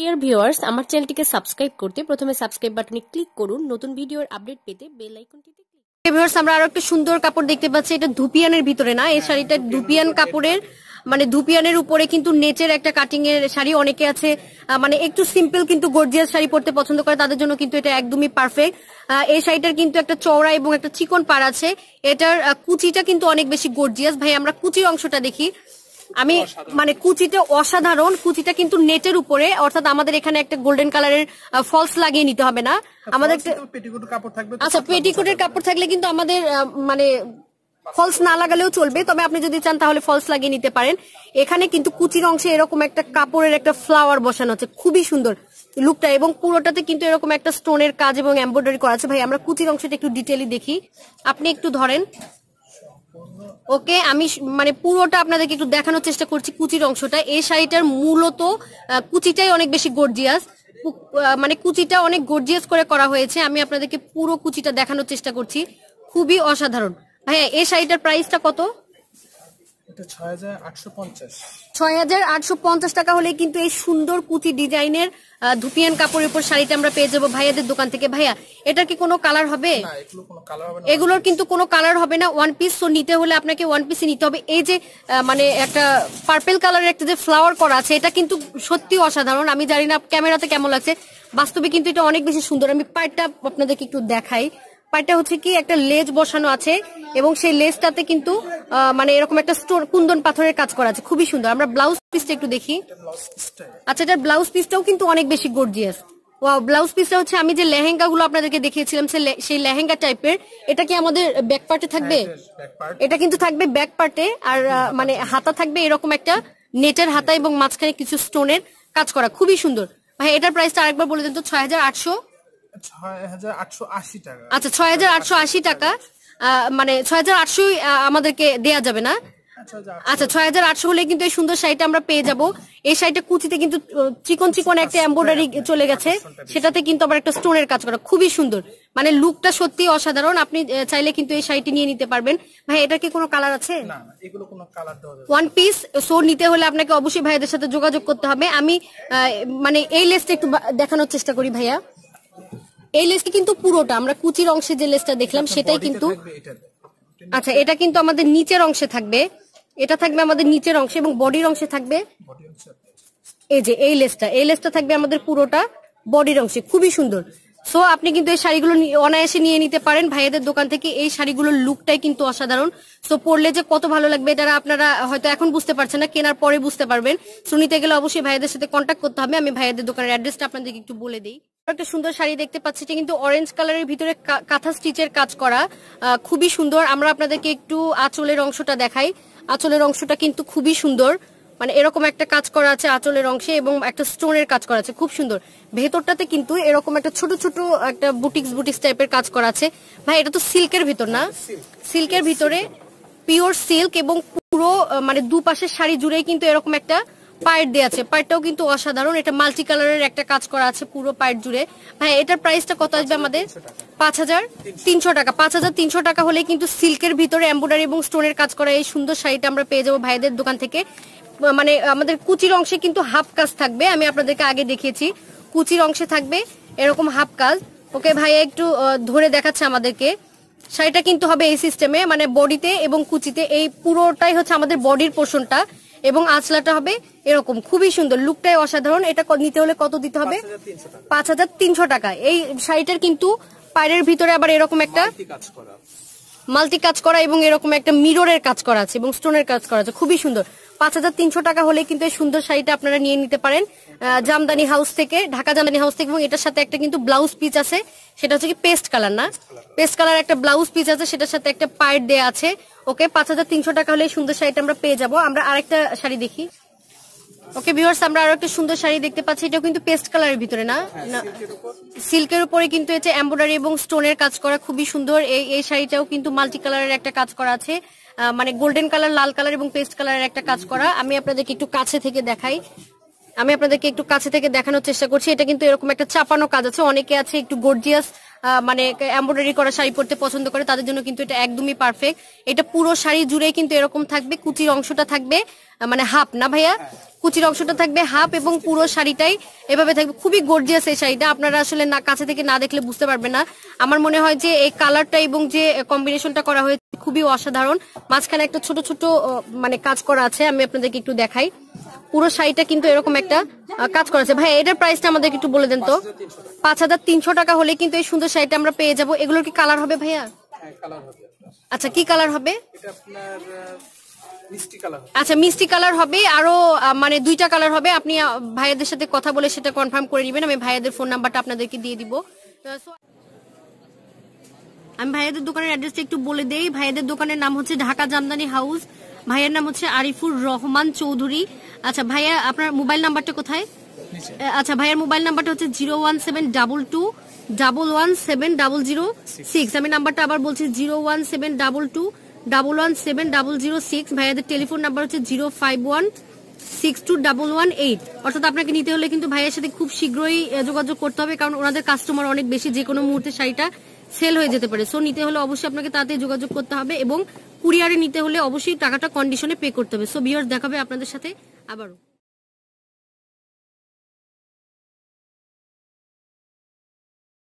Dear viewers আমার চ্যানেলটিকে subscribe করতে প্রথমে সাবস্ক্রাইব বাটনে ক্লিক করুন নতুন ভিডিওর আপডেট পেতে বেল আইকনটিতে ভিউয়ার্স আমরা আরো একটা সুন্দর কাপড় দেখতে পাচ্ছি এটা ধুপিয়ানের ভিতরে না এই শাড়িটা হ্যাঁ, ধুপিয়ান কাপড়ের মানে ধুপিয়ানের উপরে কিন্তু নেচের একটা কাটিং এর শাড়ি অনেকে আছে মানে একটু সিম্পল কিন্তু গর্জিয়াস শাড়ি পরতে পছন্দ করে তাদের জন্য কিন্তু এটা একদমই পারফেক্ট এই শাড়িটার কিন্তু একটা চওড়া এবং একটা চিকন পার আছে এটার কুচিটা কিন্তু অনেক বেশি গর্জিয়াস ভাই আমরা কুচির অংশটা দেখি আমি মানে কুচিটা অসাধারণ কুচিটা কিন্তু নেটের উপরে অর্থাৎ আমাদের এখানে একটা গোল্ডেন কালারের ফলস লাগিয়ে নিতে হবে না আমাদের আচ্ছা পেটিকোটের কাপড় থাকলে কিন্তু আমাদের মানে ফলস না লাগালেও চলবে তবে আপনি যদি চান তাহলে ফলস লাগিয়ে নিতে পারেন এখানে কিন্তু কুচির অংশে এরকম একটা কাপড়ের একটা ফ্লাওয়ার বসানো আছে খুবই সুন্দর লুকটা এবং পুরোটাতে কিন্তু এরকম একটা স্টোনের কাজ এবং এম্ব্রয়ডারি করা আছে ভাই আমরা কুচির অংশটা একটু ডিটেলি দেখি আপনি একটু ধরেন ওকে আমি মানে পুরোটা আপনাদেরকে একটু দেখানোর চেষ্টা করছি কুচির অংশটা এই শাড়িটার মূলত কুচিটাই অনেক বেশি গর্জিয়াস মানে কুচিটা অনেক গর্জিয়াস করে করা হয়েছে আমি আপনাদেরকে পুরো কুচিটা দেখানোর চেষ্টা করছি খুবই অসাধারণ হ্যাঁ এই শাড়িটার প্রাইসটা কত এটা 6850 6850 টাকা কিন্তু এই সুন্দর ডিজাইনের ধুপিয়ান কাপড়ের উপর শাড়িটা আমরা পেয়ে ভাইয়াদের দোকান থেকে ভাইয়া কি কোনো কালার হবে এগুলোর কিন্তু কোনো কালার হবে না ওয়ান পিস তো নিতে হলে আপনাকে ওয়ান নিতে হবে এই যে মানে একটা কালারের একটা যে ফ্লাওয়ার করা আছে এটা কিন্তু সত্যি অসাধারণ আমি জানি না ক্যামেরাতে কেমন লাগছে বাস্তবে কিন্তু এটা অনেক বেশি সুন্দর আমি পার্টটা আপনাদেরকে একটু দেখাই পায়টা হচ্ছে কি একটা লেজ বসানো আছে এবং সেই লেজটাতে কিন্তু মানে এরকম একটা স্টোন কুন্দন পাথরের কাজ করা আছে খুবই সুন্দর আমরা ব্লাউজ পিসটা একটু দেখি আচ্ছা এটার ব্লাউজ পিসটাও কিন্তু অনেক বেশি গর্জিয়াস ওয়াও ব্লাউজ পিসটা হচ্ছে আমি যে লেহেঙ্গা গুলো আপনাদেরকে দেখিয়েছিলাম সেই লেহেঙ্গা টাইপের এটা কি আমাদের ব্যাক পার্টে থাকবে হ্যাঁ, এটা কিন্তু থাকবে ব্যাক পার্টে আর মানে হাতা থাকবে এরকম একটা নেটের হাতা এবং মাঝখানে কিছু স্টোনের কাজ করা খুবই সুন্দর ভাই এটার প্রাইসটা আরেকবার বলে দিন তো ছয় হাজার আটশো আচ্ছা ছয় হাজার আটশো আশি টাকা মানে ছয় হাজার আটশো আমাদেরকে দেয়া যাবে না আচ্ছা ছয় হাজার আটশো হলে কিন্তু এই সুন্দর শাড়িটা আমরা পেয়ে যাব এই শাড়িটা কুচিতে কিন্তু চিকন ত্রিকোণ একটা এম্বয়ডারি আচ্ছা, আচ্ছা, চলে গেছে আচ্ছা, সেটাতে কিন্তু আবার একটা স্টোনের কাজ করা খুবই সুন্দর মানে লুকটা সত্যি অসাধারণ আপনি চাইলে কিন্তু এই শাড়িটি নিয়ে নিতে পারবেন ভাই এটা কি কোনো কালার আছে ওয়ান পিস সো নিতে হলে আপনাকে অবশ্যই ভাইয়াদের সাথে যোগাযোগ করতে হবে আমি মানে এই লেসটা একটু দেখানোর চেষ্টা করি ভাইয়া এই লেসটা কিন্তু পুরোটা আমরা কুচির অংশে যে লেসটা দেখলাম আচ্ছা, সেটাই কিন্তু আচ্ছা এটা কিন্তু আমাদের নিচের অংশে থাকবে এটা থাকবে আমাদের নিচের অংশে এবং বডির অংশে থাকবে এই যে এই লেসটা এই লেসটা থাকবে আমাদের পুরোটা বডির অংশে খুবই সুন্দর সো আপনি কিন্তু এই শাড়িগুলো অনায়াসে নিয়ে নিতে পারেন ভাইয়াদের দোকান থেকে এই শাড়িগুলোর লুকটাই কিন্তু অসাধারণ সো পরলে যে কত ভালো লাগবে এটা আপনারা হয়তো এখন বুঝতে পারছেন না কেনার পরে বুঝতে পারবেন সো নিতে গেলে অবশ্যই ভাইয়াদের সাথে কন্ট্যাক্ট করতে হবে আমি ভাইয়াদের দোকানের অ্যাড্রেসটা আপনাদেরকে একটু বলে দিই একটা সুন্দর শাড়ি দেখতে পাচ্ছি এটা কিন্তু অরেঞ্জ কালারের ভিতরে কাঁথা স্টিচের কাজ করা খুবই সুন্দর আমরা আপনাদেরকে একটু আঁচলের অংশটা দেখাই আঁচলের অংশটা কিন্তু খুবই সুন্দর মানে এরকম একটা কাজ করা আছে আঁচলের অংশে এবং একটা স্টোনের কাজ করা আছে খুব সুন্দর ভেতরটাতে কিন্তু এরকম একটা ছোট ছোট একটা বুটিক্স বুটিক্স টাইপের কাজ করা আছে ভাই এটা তো সিল্কের ভিতর না হ্যাঁ, সিল্কের ভিতরে পিওর সিল্ক এবং পুরো মানে দুপাশের শাড়ি জুড়েই কিন্তু এরকম একটা পায়ের দেওয়া আছে পায়েরটাও কিন্তু অসাধারণ এটা মাল্টি কালারের একটা কাজ করা আছে পুরো পাইট জুড়ে ভাই এটার প্রাইসটা কত আসবে আমাদের পাঁচ হাজার তিনশো টাকা পাঁচ হাজার তিনশো টাকা হলে কিন্তু সিল্কের ভিতরে এম্বয়ডারি এবং স্টোনের কাজ করা এই সুন্দর শাড়িটা আমরা পেয়ে যাবো ভাইদের দোকান থেকে মানে আমাদের কুচির অংশে কিন্তু হাফ কাজ থাকবে আমি আপনাদেরকে আগে দেখিয়েছি কুচির অংশে থাকবে এরকম হাফ কাজ ওকে ভাইয়া একটু ধরে দেখাচ্ছে আমাদেরকে শাড়িটা কিন্তু হবে এই সিস্টেমে মানে বডিতে এবং কুচিতে এই পুরোটাই হচ্ছে আমাদের বডির পোর্শনটা এবং আঁচলাটা হবে এরকম খুবই সুন্দর লুকটাই অসাধারণ এটা নিতে হলে কত দিতে হবে পাঁচ হাজার তিনশো টাকা এই শাড়িটার কিন্তু পায়ের ভিতরে আবার এরকম একটা মাল্টি কাজ করা এবং এরকম একটা মিররের কাজ করা আছে এবং স্টোনের কাজ করা আছে খুবই সুন্দর পাঁচ হাজার তিনশো টাকা হলে কিন্তু এই সুন্দর শাড়িটা আপনারা নিয়ে নিতে পারেন জামদানি হাউস থেকে ঢাকা জামদানি হাউস থেকে এবং এটার সাথে একটা কিন্তু ব্লাউজ পিস আছে সেটা হচ্ছে কি পেস্ট কালার না পেস্ট কালার একটা ব্লাউজ পিস আছে সেটার সাথে একটা পায়ের দেয়া আছে ওকে পাঁচ হাজার তিনশো টাকা হলে সুন্দর শাড়িটা আমরা পেয়ে যাবো আমরা আরেকটা শাড়ি দেখি ওকে ভিউয়ার্স আমরা আরো একটা সুন্দর শাড়ি দেখতে পাচ্ছি এটা কিন্তু পেস্ট কালারের ভিতরে না সিল্কের হ্যাঁ, উপরে কিন্তু এটা এমব্রয়ডারি এবং স্টোনের কাজ করা খুবই সুন্দর এই এই শাড়িটাও কিন্তু মাল্টি কালারের একটা কাজ করা আছে মানে গোল্ডেন কালার লাল কালার এবং পেস্ট কালারের একটা কাজ করা আমি আপনাদেরকে একটু কাছে থেকে দেখাই আমি আপনাদেরকে একটু কাছে থেকে দেখানোর চেষ্টা করছি এটা কিন্তু এরকম একটা চাপানো কাজ আছে অনেকে আছে একটু গর্জিয়াস মানে এমব্রয়ডারি করা শাড়ি পরতে পছন্দ করে তাদের জন্য কিন্তু এটা একদমই পারফেক্ট এটা পুরো শাড়ি জুড়ে কিন্তু এরকম থাকবে কুচির অংশটা থাকবে মানে হাফ না ভাইয়া হ্যাঁ। কুচির অংশটা থাকবে হাফ এবং পুরো শাড়িটাই এভাবে থাকবে খুবই গর্জিয়াস এই শাড়িটা আপনারা আসলে না কাছে থেকে না দেখলে বুঝতে পারবেন না আমার মনে হয় যে এই কালারটা এবং যে কম্বিনেশনটা করা হয়েছে খুবই অসাধারণ মাঝখানে একটা ছোট ছোট মানে কাজ করা আছে আমি আপনাদেরকে একটু দেখাই পুরো শাড়িটা কিন্তু এরকম একটা কাজ করেছে ভাই এটার প্রাইসটা আমাদেরকে একটু বলে দেন তো পাঁচ হাজার তিনশো টাকা হলে কিন্তু এই সুন্দর শাড়িটা আমরা পেয়ে যাবো এগুলোর কি কালার হবে ভাইয়া হ্যাঁ, আচ্ছা কি কালার হবে আচ্ছা মিষ্টি কালার হবে আরো মানে দুইটা কালার হবে আপনি ভাইয়াদের সাথে কথা বলে সেটা কনফার্ম করে নেবেন আমি ভাইয়াদের ফোন নাম্বারটা আপনাদেরকে দিয়ে দিব আমি ভাইয়াদের দোকানের অ্যাড্রেসটা একটু বলে দেই ভাইয়াদের দোকানের নাম হচ্ছে ঢাকা জামদানি হাউস ভাইয়ার নাম হচ্ছে আরিফুর রহমান চৌধুরী আচ্ছা ভাইয়া আপনার মোবাইল নাম্বারটা কোথায় আচ্ছা ভাইয়ার মোবাইল নাম্বারটা হচ্ছে zero one seven double two double one seven double zero six আমি নাম্বারটা আবার বলছি zero one seven double two double one seven double zero six ভাইয়াদের টেলিফোন নাম্বার হচ্ছে zero five one six two double one eight অর্থাৎ আপনাকে নিতে হলে কিন্তু ভাইয়ের সাথে খুব শীঘ্রই যোগাযোগ করতে হবে কারণ ওনাদের কাস্টমার অনেক বেশি যে কোনো মুহূর্তে শাড়িটা সেল হয়ে যেতে পারে সো নিতে হলে অবশ্যই আপনাকে তাতে যোগাযোগ করতে হবে এবং কুরিয়ারে নিতে হলে অবশ্যই টাকাটা কন্ডিশনে পে করতে হবে সো বিয়ার দেখাবে আপনাদের সাথে আবারও